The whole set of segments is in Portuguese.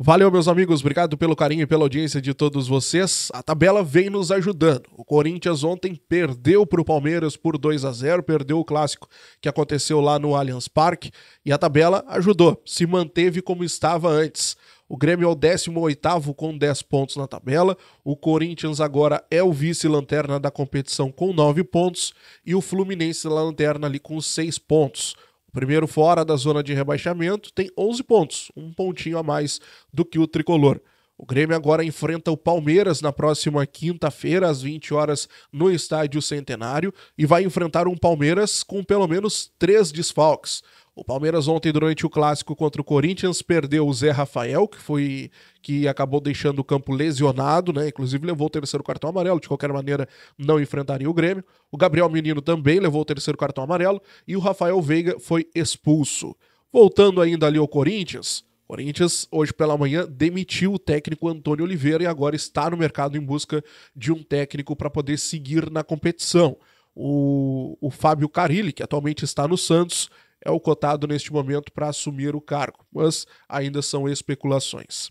Valeu, meus amigos. Obrigado pelo carinho e pela audiência de todos vocês. A tabela vem nos ajudando. O Corinthians ontem perdeu para o Palmeiras por 2 a 0 perdeu o clássico que aconteceu lá no Allianz Parque. E a tabela ajudou, se manteve como estava antes. O Grêmio é o 18 com 10 pontos na tabela. O Corinthians agora é o vice-lanterna da competição com 9 pontos. E o Fluminense lanterna ali com 6 pontos primeiro fora da zona de rebaixamento tem 11 pontos, um pontinho a mais do que o tricolor. O Grêmio agora enfrenta o Palmeiras na próxima quinta-feira, às 20 horas, no Estádio Centenário, e vai enfrentar um Palmeiras com pelo menos três desfalques. O Palmeiras ontem durante o clássico contra o Corinthians perdeu o Zé Rafael, que foi que acabou deixando o campo lesionado, né? Inclusive levou o terceiro cartão amarelo, de qualquer maneira não enfrentaria o Grêmio. O Gabriel Menino também levou o terceiro cartão amarelo e o Rafael Veiga foi expulso. Voltando ainda ali ao Corinthians, Corinthians, hoje pela manhã, demitiu o técnico Antônio Oliveira e agora está no mercado em busca de um técnico para poder seguir na competição. O, o Fábio Carilli, que atualmente está no Santos, é o cotado neste momento para assumir o cargo, mas ainda são especulações.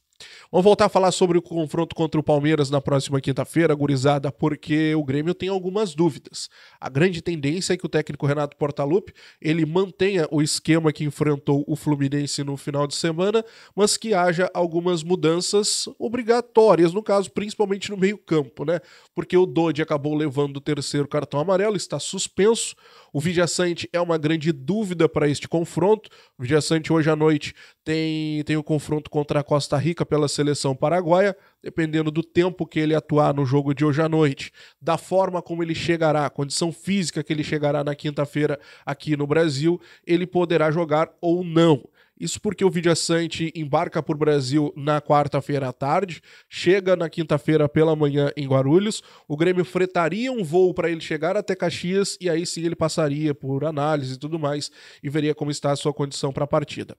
Vamos voltar a falar sobre o confronto contra o Palmeiras na próxima quinta-feira, gurizada, porque o Grêmio tem algumas dúvidas. A grande tendência é que o técnico Renato Portaluppi, ele mantenha o esquema que enfrentou o Fluminense no final de semana, mas que haja algumas mudanças obrigatórias, no caso, principalmente no meio-campo, né? Porque o Dodge acabou levando o terceiro cartão amarelo, está suspenso. O Vidia Sante é uma grande dúvida para este confronto. O Vidia Sante hoje à noite tem tem o confronto contra a Costa Rica pela seleção paraguaia, dependendo do tempo que ele atuar no jogo de hoje à noite, da forma como ele chegará, condição física que ele chegará na quinta-feira aqui no Brasil, ele poderá jogar ou não. Isso porque o Vidia Sante embarca para o Brasil na quarta-feira à tarde, chega na quinta-feira pela manhã em Guarulhos. O Grêmio fretaria um voo para ele chegar até Caxias e aí sim ele passaria por análise e tudo mais e veria como está a sua condição para a partida.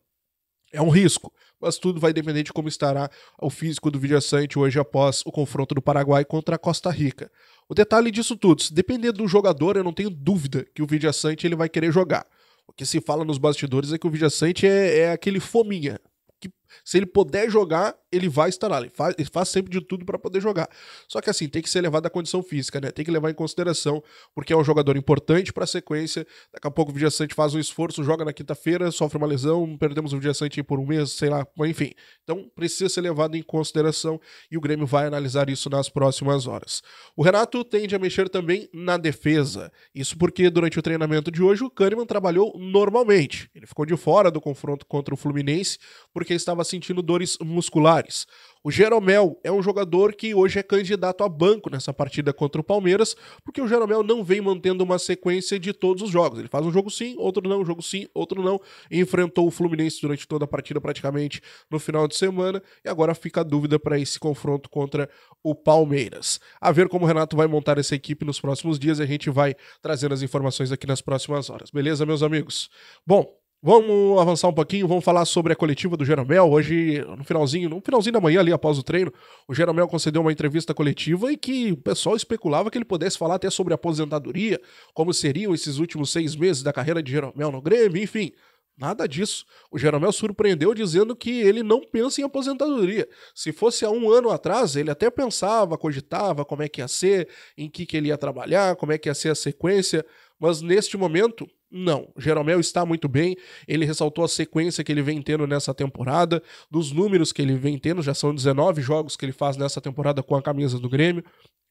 É um risco, mas tudo vai depender de como estará o físico do Vidia Sante hoje após o confronto do Paraguai contra a Costa Rica. O detalhe disso tudo, dependendo do jogador, eu não tenho dúvida que o Vidia Sante ele vai querer jogar. O que se fala nos bastidores é que o Vidia Sante é, é aquele fominha, que se ele puder jogar, ele vai estar lá. Ele faz, ele faz sempre de tudo para poder jogar. Só que assim, tem que ser levado à condição física, né? Tem que levar em consideração, porque é um jogador importante para a sequência. Daqui a pouco o Vidia Sante faz um esforço, joga na quinta-feira, sofre uma lesão, perdemos o Vidia Sante por um mês, sei lá, enfim. Então precisa ser levado em consideração e o Grêmio vai analisar isso nas próximas horas. O Renato tende a mexer também na defesa. Isso porque durante o treinamento de hoje o Kahneman trabalhou normalmente. Ele ficou de fora do confronto contra o Fluminense porque estava estava sentindo dores musculares. O Jeromel é um jogador que hoje é candidato a banco nessa partida contra o Palmeiras, porque o Jeromel não vem mantendo uma sequência de todos os jogos. Ele faz um jogo sim, outro não, um jogo sim, outro não. Enfrentou o Fluminense durante toda a partida, praticamente no final de semana, e agora fica a dúvida para esse confronto contra o Palmeiras. A ver como o Renato vai montar essa equipe nos próximos dias, e a gente vai trazendo as informações aqui nas próximas horas. Beleza, meus amigos? Bom, Vamos avançar um pouquinho, vamos falar sobre a coletiva do Jeromel. Hoje, no finalzinho, no finalzinho da manhã, ali após o treino, o Jeromel concedeu uma entrevista coletiva e que o pessoal especulava que ele pudesse falar até sobre aposentadoria, como seriam esses últimos seis meses da carreira de Jeromel no Grêmio, enfim. Nada disso. O Jeromel surpreendeu dizendo que ele não pensa em aposentadoria. Se fosse há um ano atrás, ele até pensava, cogitava como é que ia ser, em que, que ele ia trabalhar, como é que ia ser a sequência, mas neste momento não, Jeromel está muito bem. Ele ressaltou a sequência que ele vem tendo nessa temporada, dos números que ele vem tendo, já são 19 jogos que ele faz nessa temporada com a camisa do Grêmio,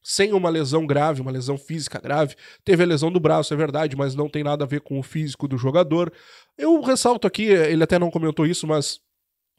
sem uma lesão grave, uma lesão física grave. Teve a lesão do braço, é verdade, mas não tem nada a ver com o físico do jogador. Eu ressalto aqui, ele até não comentou isso, mas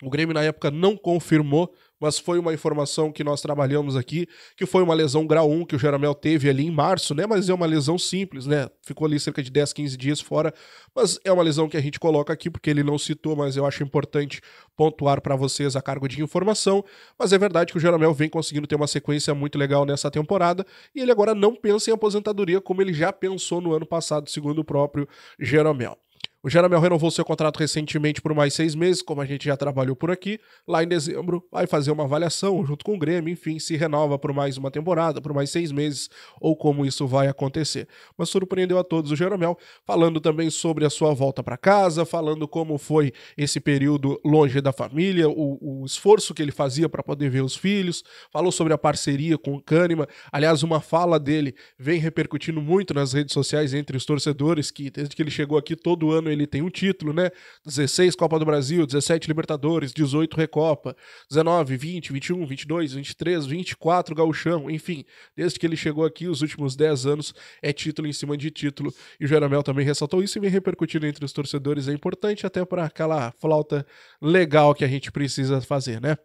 o Grêmio na época não confirmou mas foi uma informação que nós trabalhamos aqui, que foi uma lesão grau 1 que o Jeromel teve ali em março, né? Mas é uma lesão simples, né? Ficou ali cerca de 10, 15 dias fora, mas é uma lesão que a gente coloca aqui porque ele não citou, mas eu acho importante pontuar para vocês a cargo de informação. Mas é verdade que o Jeromel vem conseguindo ter uma sequência muito legal nessa temporada e ele agora não pensa em aposentadoria como ele já pensou no ano passado, segundo o próprio Jeromel. O Jeromel renovou seu contrato recentemente por mais seis meses, como a gente já trabalhou por aqui. Lá em dezembro, vai fazer uma avaliação junto com o Grêmio, enfim, se renova por mais uma temporada, por mais seis meses, ou como isso vai acontecer. Mas surpreendeu a todos o Jeromel, falando também sobre a sua volta para casa, falando como foi esse período longe da família, o, o esforço que ele fazia para poder ver os filhos, falou sobre a parceria com o Kahneman. Aliás, uma fala dele vem repercutindo muito nas redes sociais entre os torcedores, que desde que ele chegou aqui todo ano ano ele tem um título, né? 16 Copa do Brasil, 17 Libertadores, 18 Recopa, 19, 20, 21, 22, 23, 24 Gauchão, enfim, desde que ele chegou aqui, os últimos 10 anos é título em cima de título. E o Jeromel também ressaltou isso e vem repercutindo entre os torcedores, é importante até para aquela flauta legal que a gente precisa fazer, né?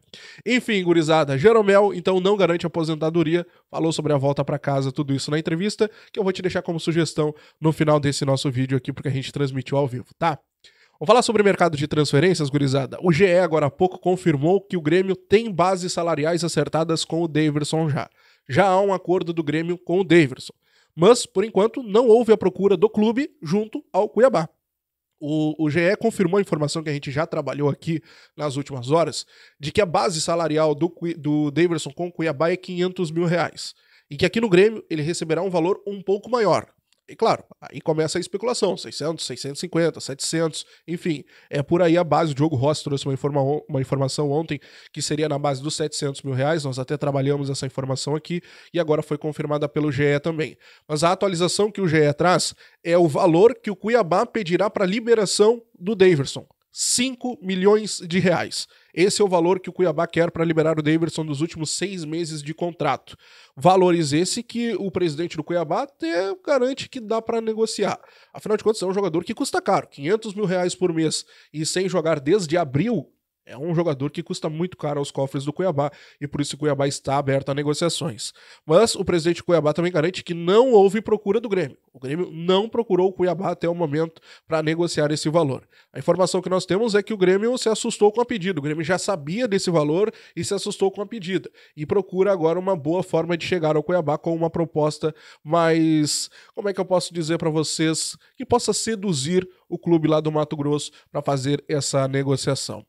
Enfim, gurizada, Jeromel então não garante aposentadoria, falou sobre a volta para casa, tudo isso na entrevista, que eu vou te deixar como sugestão no final desse nosso vídeo aqui, porque a gente transmitiu ao vivo, tá? Vamos falar sobre o mercado de transferências, gurizada. O GE, agora há pouco, confirmou que o Grêmio tem bases salariais acertadas com o Daverson já. Já há um acordo do Grêmio com o Daverson. Mas, por enquanto, não houve a procura do clube junto ao Cuiabá. O, o GE confirmou a informação que a gente já trabalhou aqui nas últimas horas, de que a base salarial do, do Daverson com o Cuiabá é 500 mil reais. E que aqui no Grêmio ele receberá um valor um pouco maior, e claro, aí começa a especulação, 600, 650, 700, enfim, é por aí a base. O Diogo Rossi trouxe uma, informa uma informação ontem que seria na base dos 700 mil reais, nós até trabalhamos essa informação aqui e agora foi confirmada pelo GE também. Mas a atualização que o GE traz é o valor que o Cuiabá pedirá para liberação do Daverson. 5 milhões de reais. Esse é o valor que o Cuiabá quer para liberar o Davidson dos últimos seis meses de contrato. Valores esse que o presidente do Cuiabá até garante que dá para negociar. Afinal de contas, é um jogador que custa caro, 500 mil reais por mês. E sem jogar desde abril, é um jogador que custa muito caro aos cofres do Cuiabá e por isso o Cuiabá está aberto a negociações. Mas o presidente do Cuiabá também garante que não houve procura do Grêmio. O Grêmio não procurou o Cuiabá até o momento para negociar esse valor. A informação que nós temos é que o Grêmio se assustou com a pedida. O Grêmio já sabia desse valor e se assustou com a pedida. E procura agora uma boa forma de chegar ao Cuiabá com uma proposta mais. Como é que eu posso dizer para vocês? Que possa seduzir o clube lá do Mato Grosso para fazer essa negociação.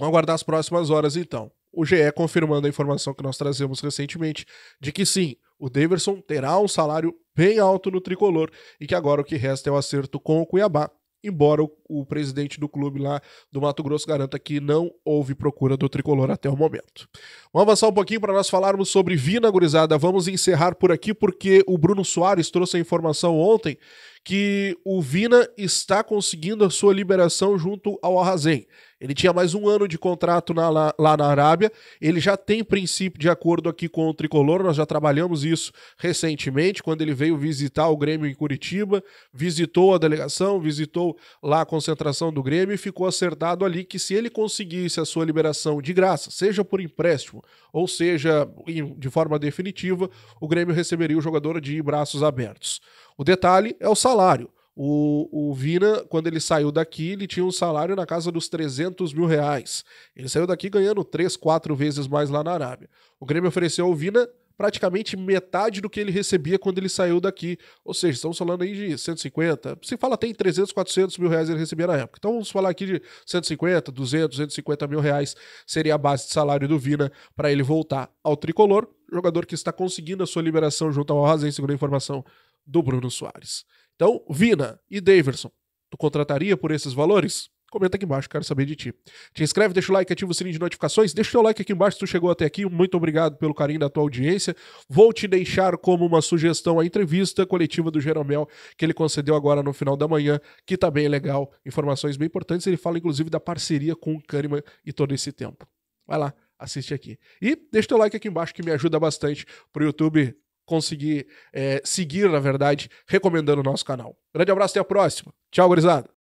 Vamos aguardar as próximas horas, então. O GE confirmando a informação que nós trazemos recentemente de que sim, o Daverson terá um salário bem alto no tricolor e que agora o que resta é o acerto com o Cuiabá, embora o, o, presidente do clube lá do Mato Grosso garanta que não houve procura do tricolor até o momento. Vamos avançar um pouquinho para nós falarmos sobre Vina Gurizada. Vamos encerrar por aqui porque o Bruno Soares trouxe a informação ontem que o Vina está conseguindo a sua liberação junto ao Arrazen. Ele tinha mais um ano de contrato na, lá, na Arábia, ele já tem princípio de acordo aqui com o Tricolor, nós já trabalhamos isso recentemente, quando ele veio visitar o Grêmio em Curitiba, visitou a delegação, visitou lá a concentração do Grêmio e ficou acertado ali que se ele conseguisse a sua liberação de graça, seja por empréstimo ou seja, de forma definitiva, o Grêmio receberia o jogador de braços abertos. O detalhe é o salário. O, o Vina, quando ele saiu daqui, ele tinha um salário na casa dos 300 mil reais. Ele saiu daqui ganhando 3, 4 vezes mais lá na Arábia. O Grêmio ofereceu ao Vina praticamente metade do que ele recebia quando ele saiu daqui. Ou seja, estamos falando aí de 150, se fala até em 300, 400 mil reais ele recebia na época. Então vamos falar aqui de 150, 200, 250 mil reais seria a base de salário do Vina para ele voltar ao tricolor. Jogador que está conseguindo a sua liberação junto ao Alhazen, segundo a informação do Bruno Soares. Então, Vina e Daverson, tu contrataria por esses valores? comenta aqui embaixo, quero saber de ti. Te inscreve, deixa o like, ativa o sininho de notificações, deixa o teu like aqui embaixo se tu chegou até aqui, muito obrigado pelo carinho da tua audiência. Vou te deixar como uma sugestão a entrevista coletiva do Jeromel, que ele concedeu agora no final da manhã, que tá bem legal, informações bem importantes, ele fala inclusive da parceria com o Kahneman e todo esse tempo. Vai lá, assiste aqui. E deixa o teu like aqui embaixo que me ajuda bastante pro YouTube conseguir é, seguir, na verdade, recomendando o nosso canal. Grande abraço, até a próxima. Tchau, gurizada.